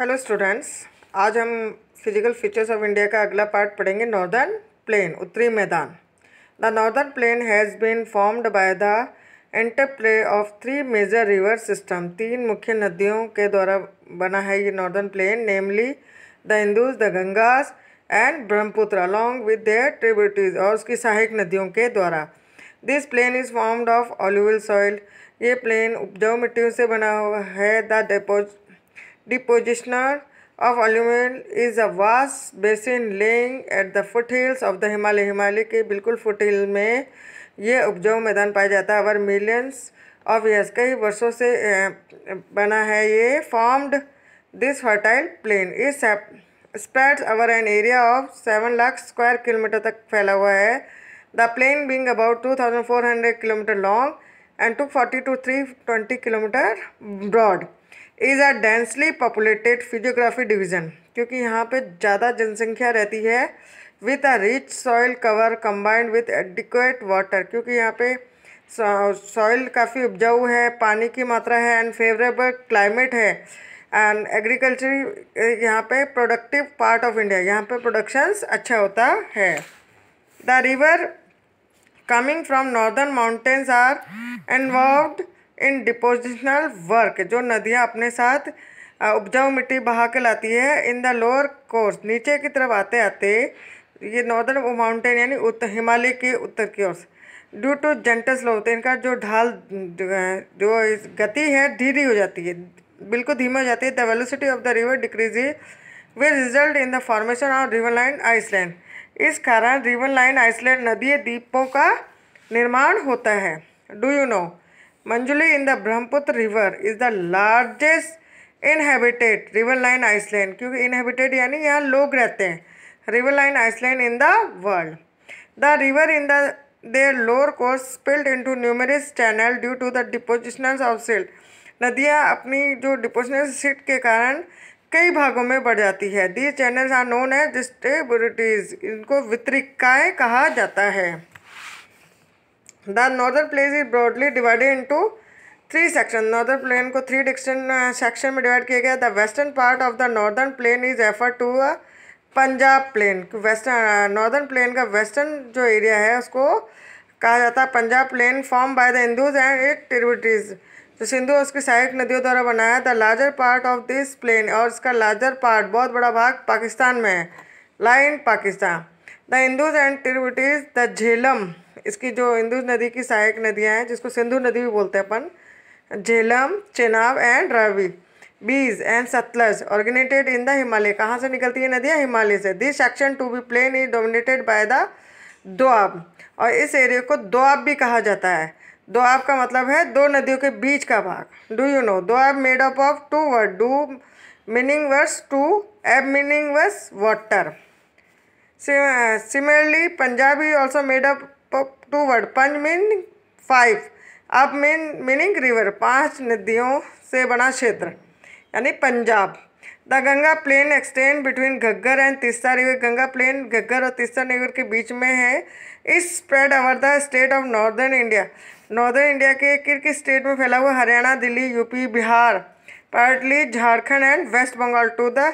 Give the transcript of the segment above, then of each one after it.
Hello students आज हम physical features of India का अगला पार्ट पढ़ेंगे नॉर्दर्न प्लेन उत्तरी मैदान the northern plain has been formed by the interplay of three major river system तीन मुख्य नदियों के द्वारा बना है ये northern plain namely the Indus the Ganges and Brahmaputra along with their tributaries और उसकी सहायक नदियों के द्वारा this plain is formed of alluvial soil ये प्लेन उपजाऊ मिट्टियों से बना हुआ है the deposit depositioner of aluminum is a vast basin Laing at the foothills of the Himalaya. Himalaya के बिल्कुल हिल में ये उपजाऊ मैदान पाया जाता है अवर मिलियंस ऑफ ईयर्स कई वर्षों से बना है ये formed this fertile plain is spreads over an area of seven lakh square kilometer तक फैला हुआ है the plain being about two thousand four hundred kilometer long and two forty to three twenty kilometer broad is a densely populated physiography division क्योंकि यहाँ पे ज़्यादा जनसंख्या रहती है with a rich soil cover combined with adequate water क्योंकि यहाँ पे सॉइल काफ़ी उपजाऊ है पानी की मात्रा है एंड फेवरेबल क्लाइमेट है एंड एग्रीकल्चर यहाँ पे प्रोडक्टिव पार्ट ऑफ इंडिया यहाँ पे प्रोडक्शंस अच्छा होता है the river coming from northern mountains are involve in depositional work जो नदियाँ अपने साथ उपजाऊ मिट्टी बहा के लाती है इन द लोअर कोर्स नीचे की तरफ आते आते ये नॉर्दर्न माउंटेन यानी उत्तर हिमालय के उत्तर की ओर ड्यू टू जेंटल हैं तो इनका जो ढाल जो गति है धीरे हो जाती है बिल्कुल धीमी हो जाती है the velocity of the river decrease they result in the formation of riverine island इस कारण रिवर लाइन आइसलैंड नदी द्वीपों का निर्माण होता है do you know Manjuli in the Brahmaputra river is the largest inhabited river line Iceland क्योंकि inhabited यानी यहाँ लोग रहते हैं river line Iceland in the world. The river in the their lower course spilled into numerous channel due to the depositions of silt. नदियाँ अपनी जो deposition silt के कारण कई भागों में बढ़ जाती है दी चैनल्स आर नोन है डिस्ट्रीब्यूटरीज इनको वितरिकाएँ कहा जाता है the northern plain is broadly divided into three section northern plain को थ्री डिक्शन सेक्शन में डिवाइड किया गया the western part of the northern plain is refer to a Punjab plain western northern plain का वेस्टर्न जो area है उसको कहा जाता है Punjab plain form by the Indus and it tributaries जो सिंधु उसकी सहायक नदियों द्वारा बनाया the larger part of this plain और इसका लार्जर पार्ट बहुत बड़ा भाग पाकिस्तान में है line Pakistan the Indus and tributaries the Jhelum इसकी जो इंदू नदी की सहायक नदियाँ हैं जिसको सिंधु नदी भी बोलते हैं अपन Jhelum Chenab and Ravi Beas and Sutlej originated in the Himalaya कहाँ से निकलती है नदियाँ हिमालय से this section to be plain is dominated by the doab और इस एरिया को दोआब भी कहा जाता है दोआब का मतलब है दो नदियों के बीच का भाग do you know doab made up of two word do meaning verse two ab meaning verse water similarly Punjabi also made up two word panch mean five ab mean meaning river पांच नदियों से बना क्षेत्र यानी Punjab the Ganga plain extend between Ghaggar and Teesta river Ganga plain Ghaggar और Teesta river के बीच में है इस spread over the state of northern India northern India के किर किस स्टेट में फैला हुआ Haryana Delhi UP Bihar partly Jharkhand and West Bengal to the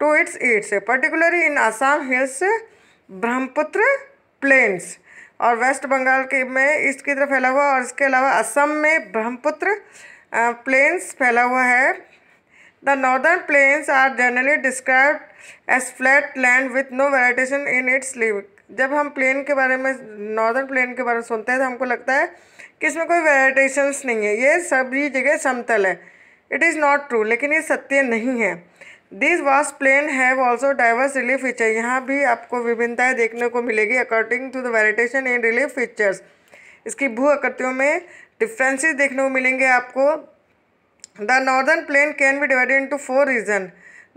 to its its particularly in Assam hills Brahmaputra plains और वेस्ट बंगाल के में इसकी तरफ फैला हुआ और इसके अलावा असम में ब्रह्मपुत्र प्लेन्स फैला हुआ है the northern plains are generally describe as flat land with no variation in its relief जब हम प्लेन के बारे में नॉर्दर्न प्लेन के बारे में सुनते हैं तो हमको लगता है कि इसमें कोई वेराइटेशंस नहीं है ये सभी जगह समतल है इट इज़ नॉट ट्रू लेकिन ये सत्य नहीं है this vast plain have also diverse relief feature यहाँ भी आपको विभिन्नताएं देखने को मिलेगी according to the variation in relief features इसकी भू आकृतियों में डिफ्रेंसेज देखने को मिलेंगे आपको the northern plain can be divided into four region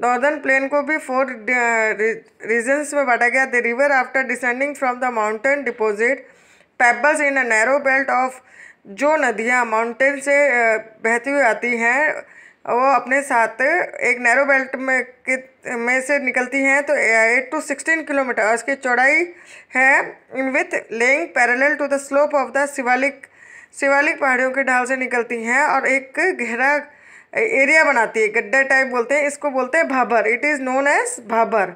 northern plain को भी फोर रीजन्स uh, में बांटा गया the river after descending from the mountain deposit pebbles in a narrow belt of जो नदियाँ माउंटेन से uh, बहती हुई आती हैं वो अपने साथ एक नैरो बेल्ट में के में से निकलती हैं तो एट टू सिक्सटीन किलोमीटर उसकी चौड़ाई है with length parallel to the slope of the Shivalik Shivalik पहाड़ियों के ढाल से निकलती हैं और एक गहरा एरिया बनाती है गड्ढा टाइप बोलते हैं इसको बोलते हैं Bhabar it is known as Bhabar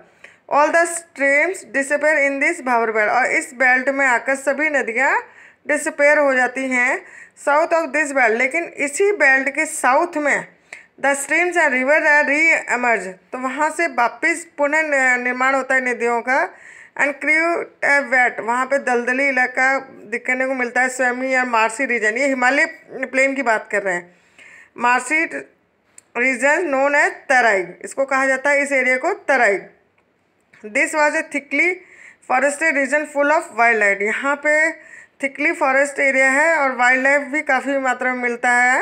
all the streams disappear in this Bhabar belt और इस बेल्ट में आकर सभी नदियाँ डिसपेयर हो जाती हैं साउथ ऑफ दिस बेल्ट लेकिन इसी बेल्ट के साउथ में the streams and river are reemerge तो वहाँ से वापस पुनः निर्माण होता है नदियों का एंड ए वेट वहाँ पे दलदली इलाका दिखने को मिलता है स्वयं या मार्सी रीजन ये हिमालय प्लेन की बात कर रहे हैं मार्सी रीजन नोन है तराई इसको कहा जाता है इस एरिया को Terai this was a thickly forested region full of wildlife यहाँ पे थिकली फॉरेस्ट एरिया है और वाइल्ड लाइफ भी काफ़ी मात्रा में मिलता है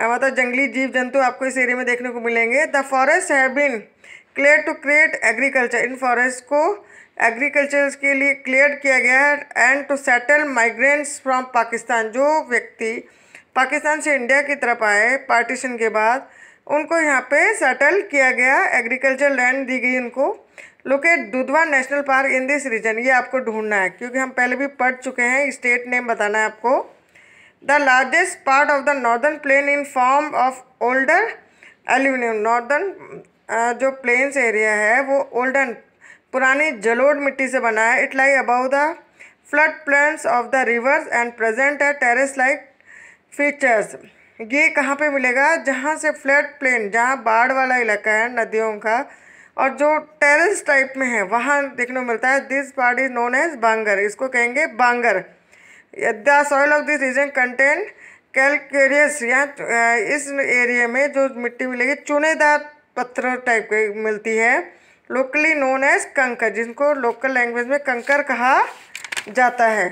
मतलब जंगली जीव जंतु आपको इस एरिया में देखने को मिलेंगे the forest have been clear to create agriculture in forest को एग्रीकल्चर के लिए क्लियर किया गया है and to settle migrants from Pakistan जो व्यक्ति पाकिस्तान से इंडिया की तरफ आए पार्टीशन के बाद उनको यहाँ पे सेटल किया गया एग्रीकल्चर लैंड दी गई उनको locate Dudhwa National Park in this region ये आपको ढूंढना है क्योंकि हम पहले भी पढ़ चुके हैं स्टेट नेम बताना है आपको the largest part of the northern plain in form of older alluvium northern uh, जो प्लेन्स एरिया है वो ओल्डन पुरानी जलोड मिट्टी से बना है it lie above the flood plains of the rivers and present है टेरिस लाइक फीचर्स ये कहाँ पे मिलेगा जहाँ से फ्लड प्लेन जहाँ बाढ़ वाला इलाका है नदियों का और जो टेरेस टाइप में है वहाँ देखने को मिलता है this part is known as Bangar इसको कहेंगे Bangar the soil of this region contain calcareous या तो, इस एरिया में जो मिट्टी मिलेगी चुनेदार पत्थर टाइप की मिलती है लोकली नोन एज कंकर जिनको लोकल लैंग्वेज में कंकर कहा जाता है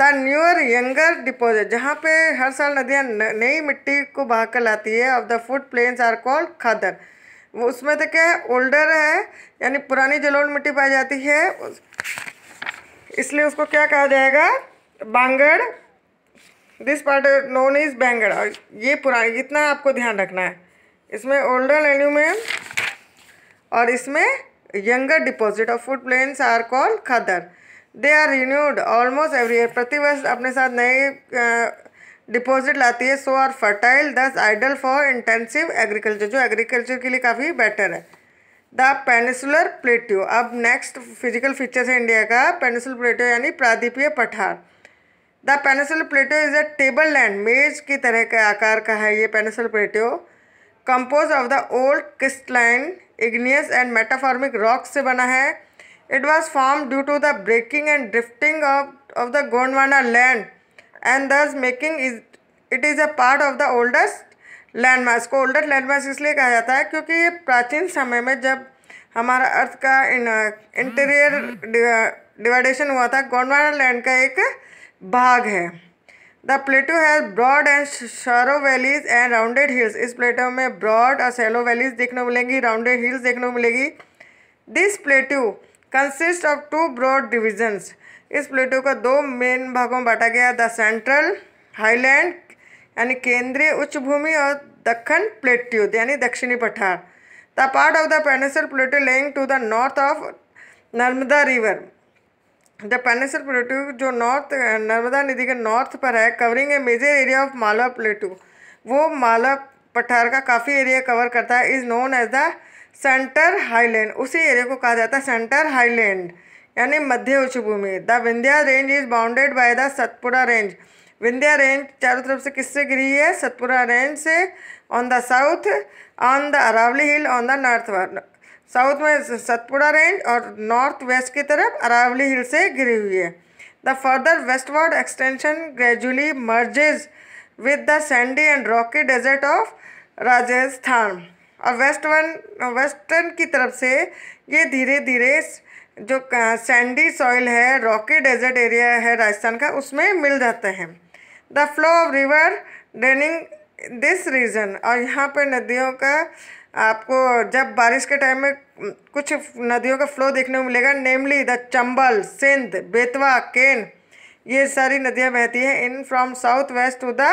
द न्यूअर यंगर डिपोजिट जहाँ पे हर साल नदियाँ नई मिट्टी को बहा कर लाती है of the flood plains are called Khadar वो उसमें तो क्या है ओल्डर है यानी पुरानी जलोड़ मिट्टी पाई जाती है इसलिए उसको क्या कहा जाएगा Bangar this part known is Bangar और ये पुरानी जितना आपको ध्यान रखना है इसमें ओल्डर एल्यूमिनियम और इसमें younger deposit of flood plains are call Khadar they are renewed almost every year प्रतिवर्ष अपने साथ नए डिपॉजिट लाती है so are fertile thus ideal for intensive agriculture जो एग्रीकल्चर के लिए काफ़ी बेटर है द पेनिसुलर प्लेट्यू अब नेक्स्ट फिजिकल फीचर्स है इंडिया का पेनिसुलर प्लेट्यू यानी प्रादीपीय पठार the peninsular plateau is a tableland मेज की तरह के आकार का है ये peninsular plateau compose of the old crystalline igneous and metamorphic rock से बना है it was form due to the breaking and drifting of of the Gondwana land and thus making is it is a part of the oldest landmark को older landmark इसलिए कहा जाता है क्योंकि प्राचीन समय में जब हमारा अर्थ का इंटीरियर डिवाइडेशन हम्म, हम्म। हुआ था गोंडवाना लैंड का एक भाग है the plateau has broad and shallow valleys and rounded hills इस प्लेटो में ब्रॉड और सैलो वैलीज देखने को मिलेंगी राउंडेड हिल्स देखने को मिलेगी this plateau consist of two broad divisions इस प्लेटो का दो मेन भागों में बांटा गया द सेंट्रल हाईलैंड यानी केंद्रीय उच्च भूमि और दखन प्लेट्यूद यानी दक्षिणी पठार the part of the peninsular plateau lying to the north of Narmada river the peninsular plateau जो नॉर्थ नर्मदा नदी के नॉर्थ पर है covering a major area of Malwa plateau वो मालवा पठार का काफ़ी एरिया कवर करता है is known as the centre highland उसी एरिया को कहा जाता है सेंटर हाईलैंड यानी मध्य उच्च भूमि the Vindhya range is bounded by the Satpura range Vindhya range चारों तरफ से किससे गिरी है सतपुरा रेंज से on the south on the Aravali hill on the north south में सतपुरा रेंज और नॉर्थ वेस्ट की तरफ अरावली हिल से घिरी हुई है the further westward extension gradually merges with the sandy and rocky desert of Rajasthan और वेस्टर्न वेस्टर्न की तरफ से ये धीरे धीरे जो सैंडी सॉइल है रॉकी डेजर्ट एरिया है राजस्थान का उसमें मिल जाते हैं the flow of river draining this region और यहाँ पर नदियों का आपको जब बारिश के टाइम में कुछ नदियों का फ्लो देखने को मिलेगा नेमली द चंबल सिंध बेतवा केन ये सारी नदियाँ बहती हैं in from south west to the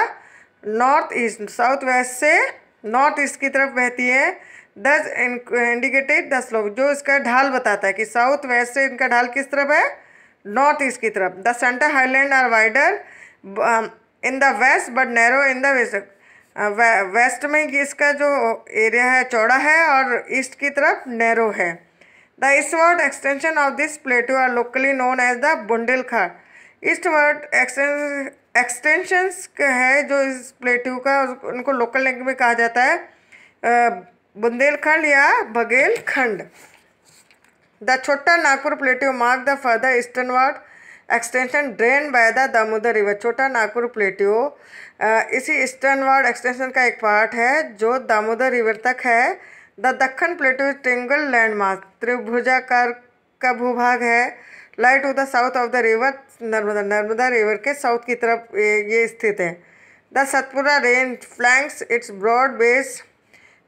north east south west से नॉर्थ ईस्ट की तरफ बहती है दस इंडिकेटेड दस लोग जो इसका ढाल बताता है कि साउथ वेस्ट से इनका ढाल किस तरफ है नॉर्थ ईस्ट की तरफ the centre highland are wider in the west but narrow in the west west में इसका जो एरिया है चौड़ा है और ईस्ट की तरफ नैरो है the eastward extension of this plateau are locally known as the Bundelkhand eastward extensions है जो इस प्लेटो का उनको लोकल लैंग्वेज में कहा जाता है बुंदेलखंड या Baghelkhand the Chota Nagpur plateau mark the further eastward extension drain by the Damodar river Chota Nagpur प्लेटियो इसी ईस्टर्न वार्ड एक्सटेंशन का एक पार्ट है जो दामोदर रिवर तक है the Deccan plateau triangle landmark त्रिभुजाकार का भूभाग है lies to the south of the river Narmada Narmada river के साउथ की तरफ ये स्थित है the Satpura range flanks its broad base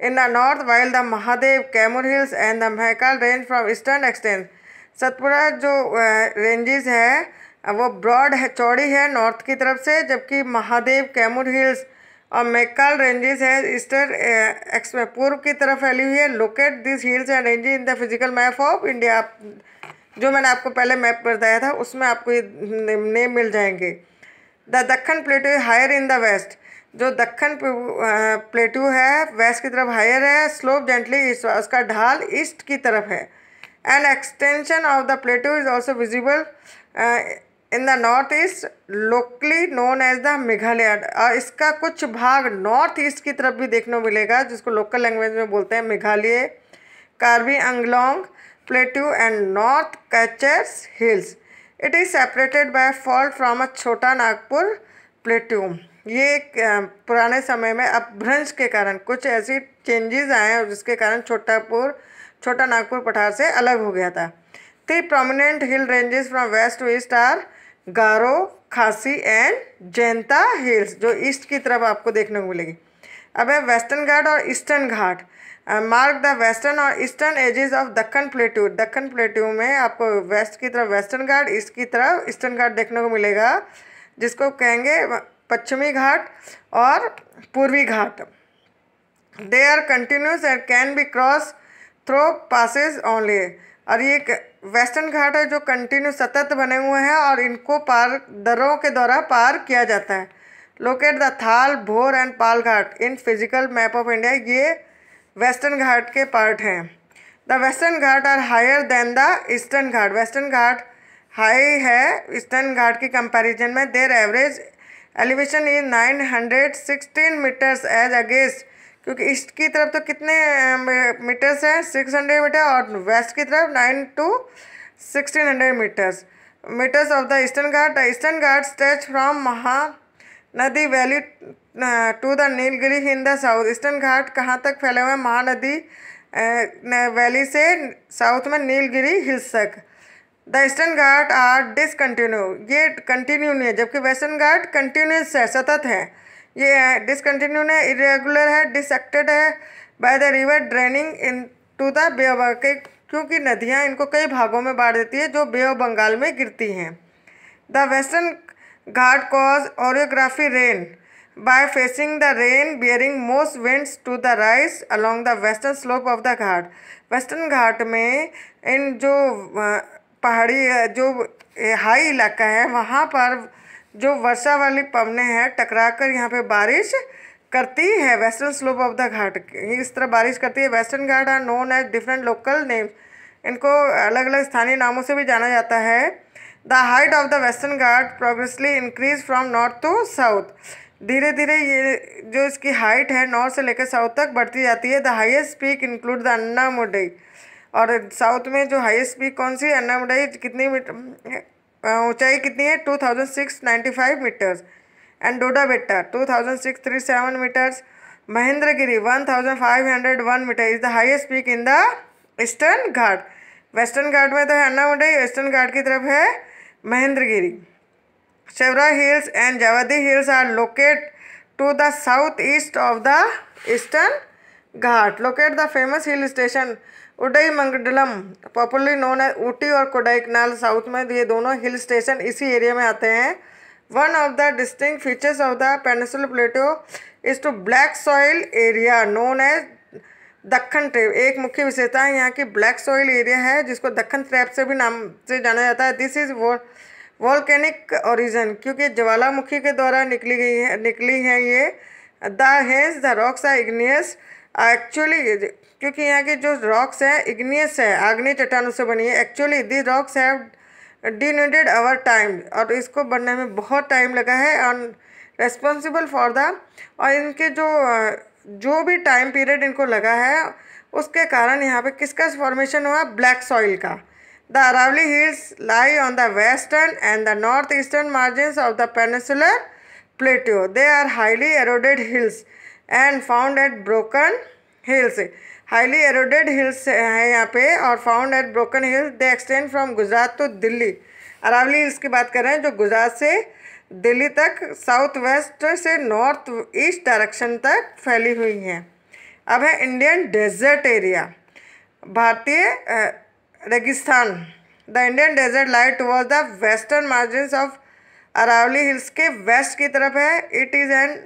in the north while the Mahadev Kaimur hills and the Maikal range from eastern extension Satpura जो रेंजेस है वो ब्रॉड है चौड़ी है नॉर्थ की तरफ से जबकि महादेव कैमूर हिल्स और मेकाल रेंजेस है ईस्टर एक्स पूर्व की तरफ फैली हुई है locate this hills and ranges in the physical map of India जो मैंने आपको पहले मैप पर बताया था उसमें आपको ये नेम मिल जाएंगे the Deccan plateau higher in the west जो दखन प्लेटू है वेस्ट की तरफ हायर है स्लोप जेंटली उसका ढाल ईस्ट की तरफ है An extension of the plateau is also visible uh, in the north east locally known as the Meghalaya और इसका कुछ भाग नॉर्थ ईस्ट की तरफ भी देखने को मिलेगा जिसको लोकल लैंग्वेज में बोलते हैं Meghalaya Karbi Anglong plateau and north Cachar hills it is separated by fault from a Chota Nagpur plateau ये uh, पुराने समय में अपभ्रंश के कारण कुछ ऐसी चेंजेस आए हैं जिसके कारण छोटापुर छोटा नागपुर पठार से अलग हो गया था three prominent hill ranges from west to east are Garo Khasi and Jaintia hills जो ईस्ट की तरफ आपको देखने को मिलेगी अब है वेस्टर्न घाट और Eastern Ghat mark the western और eastern edges of Deccan plateau Deccan plateau में आपको वेस्ट की तरफ वेस्टर्न घाट ईस्ट की तरफ ईस्टर्न घाट देखने को मिलेगा जिसको कहेंगे पश्चिमी घाट और पूर्वी घाट they are continuous and can be cross through passes only और ये वेस्टर्न घाट है जो कंटिन्यू सतत बने हुए हैं और इनको पार दरों के द्वारा पार किया जाता है locate the Thal Bhor and Pal Ghat in physical map of India ये वेस्टर्न घाट के पार्ट हैं the western Ghat are higher than the eastern Ghat western Ghat high है ईस्टर्न घाट की कंपैरिजन में there average elevation is sixteen metres as against क्योंकि ईस्ट की तरफ तो कितने मीटर्स हैं सिक्स हंड्रेड मीटर और वेस्ट की तरफ nine to sixteen hundred metres metres of the eastern Ghat the eastern Ghat stretch from Mahanadi valley to the Nilgiri in the south eastern Ghat कहाँ तक फैले हुए महानदी uh, वैली से साउथ में नीलगिरी हिल्स तक the eastern Ghat are discontinue ये कंटिन्यू नहीं है जबकि वेस्टर्न घाट कंटिन्यूस है सतत है ये डिसकंटिन्यू है इरेगुलर है डिसेक्टेड है by the river draining into the bay of क्योंकि नदियाँ इनको कई भागों में बांट देती है जो बे ऑफ बंगाल में गिरती हैं the western Ghat cause orography rain by facing the rain bearing most winds to the rise along the western slope of the Ghat western Ghat में इन जो पहाड़ी जो हाई इलाका है वहाँ पर जो वर्षा वाली पवने हैं टकरा कर यहाँ पे बारिश करती है western slope of the Ghat इस तरह बारिश करती है western Ghat are known as different local names इनको अलग अलग स्थानीय नामों से भी जाना जाता है the height of the western Ghat progressively increase from north to south धीरे धीरे ये जो इसकी हाइट है नॉर्थ से लेकर साउथ तक बढ़ती जाती है the highest peak include the Anamudi और साउथ में जो हाइस्ट पीक कौन सी अन्ना मुडई कितनी मीटर ऊंचाई कितनी है two thousand six ninety five metres and Doddabetta two thousand six three seven metres Mahendragiri one thousand five hundred one metre is the highest peak in the eastern Ghat western Ghat में तो है अन्ना मुंडई western घाट की तरफ है Mahendragiri Shevaroy hills and Javadi hills are locate to the south east of the eastern Ghat locate the famous hill station Udagamandalam popularly known है ऊटी और Kodaikanal south में ये दोनों हिल स्टेशन इसी एरिया में आते हैं one of the distinct features of the peninsular plateau is to black soil area known है दखन ट्रेप एक मुख्य विशेषता है यहाँ की ब्लैक सॉइल एरिया है जिसको दखन ट्रैप से भी नाम से जाना जाता है दिस इज़ वो वॉल्केनिक ओरिजन क्योंकि ज्वालामुखी के द्वारा निकली गई है निकली है ये the hence the rocks are igneous actually क्योंकि यहाँ के जो रॉक्स है इग्नियस है आग्नि चट्टानों से बनी है actually the rocks have denuded over time और इसको बनने में बहुत टाइम लगा है और रेस्पॉन्सिबल फॉर द और इनके जो जो भी टाइम पीरियड इनको लगा है उसके कारण यहाँ पे किसका फॉर्मेशन हुआ ब्लैक सॉइल का the Aravalli hills lie on the western and the north eastern margin of the peninsular plateau they are highly eroded hills and found at broken hills highly eroded hills हैं यहाँ पे और found at broken hills they extend from Gujarat to Delhi Aravalli hills की बात कर रहे हैं जो गुजरात से दिल्ली तक साउथ वेस्ट से नॉर्थ ईस्ट डायरेक्शन तक फैली हुई हैं अब है इंडियन डेजर्ट एरिया भारतीय रेगिस्तान the Indian desert light toward the western margin of Aravalli hills के वेस्ट की तरफ है it is and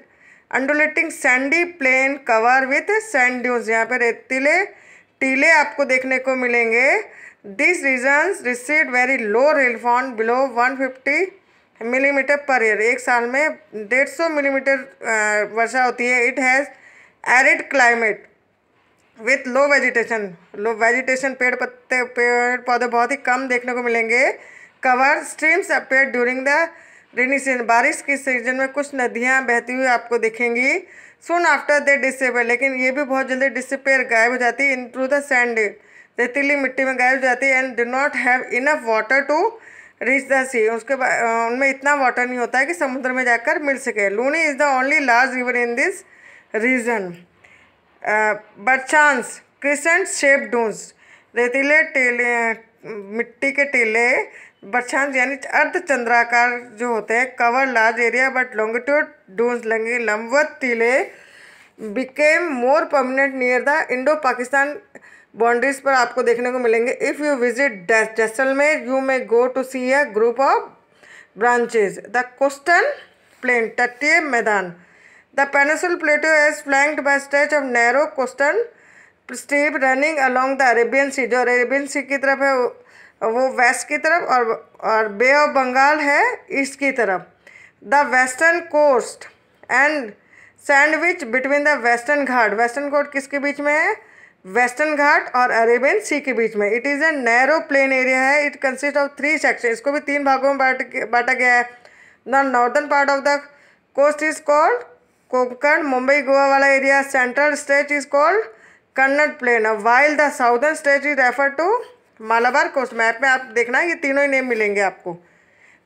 undulating sandy plain cover with sand dunes यहाँ पे रेतीले टीले आपको देखने को मिलेंगे this region received very low rainfall below 150 millimetre per year एक साल में 150 मिलीमीटर वर्षा होती है it has arid climate with low vegetation low vegetation पेड़ पत्ते पेड़ पौधे बहुत ही कम देखने को मिलेंगे cover streams appear during the rainy season बारिश के सीजन में कुछ नदियाँ बहती हुई आपको दिखेंगी सुन आफ्टर दे डिसेपेयर लेकिन ये भी बहुत जल्दी डिसपेयर गायब हो जाती है इन थ्रू द सैंड रेतीली मिट्टी में गायब हो जाती है and do not have enough water to reach the sea उसके बाद उनमें इतना वाटर नहीं होता है कि समुद्र में जाकर मिल सके Luni is the only large river in this region but chance crescent shape dunes रेतीले टेले मिट्टी के टेले बरछांत यानी अर्ध चंद्राकार जो होते हैं cover large area but longitude dunes लंगे लंबवत टीले became more permanent near the indo Pakistan boundaries पर आपको देखने को मिलेंगे if you visit Jaisalmer you may go to see a group of branches the coastal plain टट्टीय मैदान the peninsular plateau as flanked by stretch of narrow coastal strip running along the Arabian sea जो Arabian सी की तरफ है वो waste की तरफ और और बे ऑफ बंगाल है ईस्ट की तरफ the western coast and sandwich between the western Ghat western coast किसके बीच में है वेस्टर्न घाट और अरेबियन सी के बीच में it is a narrow plain area है it consist of three section इसको भी तीन भागों में बांट बांटा गया है the northern part of the coast is called Konkan Mumbai Goa वाला area central state is called Kannada plain while the southern state is refer to Malabar coast map में आप देखना ये तीनों ही नेम मिलेंगे आपको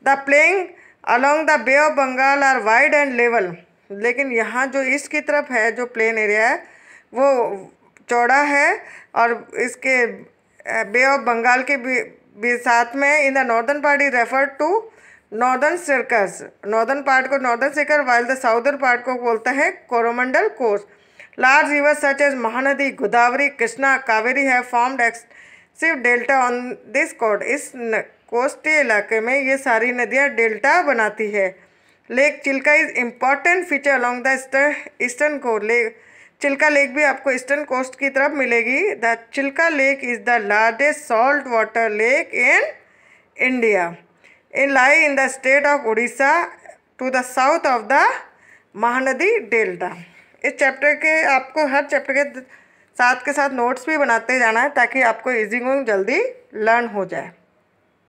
the playing along the bay of Bengal are wide and level लेकिन यहाँ जो ईस्ट की तरफ है जो प्लेन एरिया है वो चौड़ा है और इसके बे ऑफ बंगाल के भी, भी साथ में in the northern part is refer to northern circus northern part को northern circle while the southern part को बोलते हैं Coromandel coast large rivers such as Mahanadi Godavari Krishna Kaveri है फॉर्म्ड एक्स सिर्फ डेल्टा ऑन दिस कोड इस कोस्टी इलाके में ये सारी नदियाँ डेल्टा बनाती है lake Chilka is important feature along the eastern coast lake Chilka lake भी आपको ईस्टर्न कोस्ट की तरफ मिलेगी the Chilka lake is the largest salt water lake in India in lie in the state of Orissa to the south of the Mahanadi delta इस chapter के आपको हर chapter के साथ के साथ नोट्स भी बनाते जाना है ताकि आपको ईजी गोइंग जल्दी लर्न हो जाए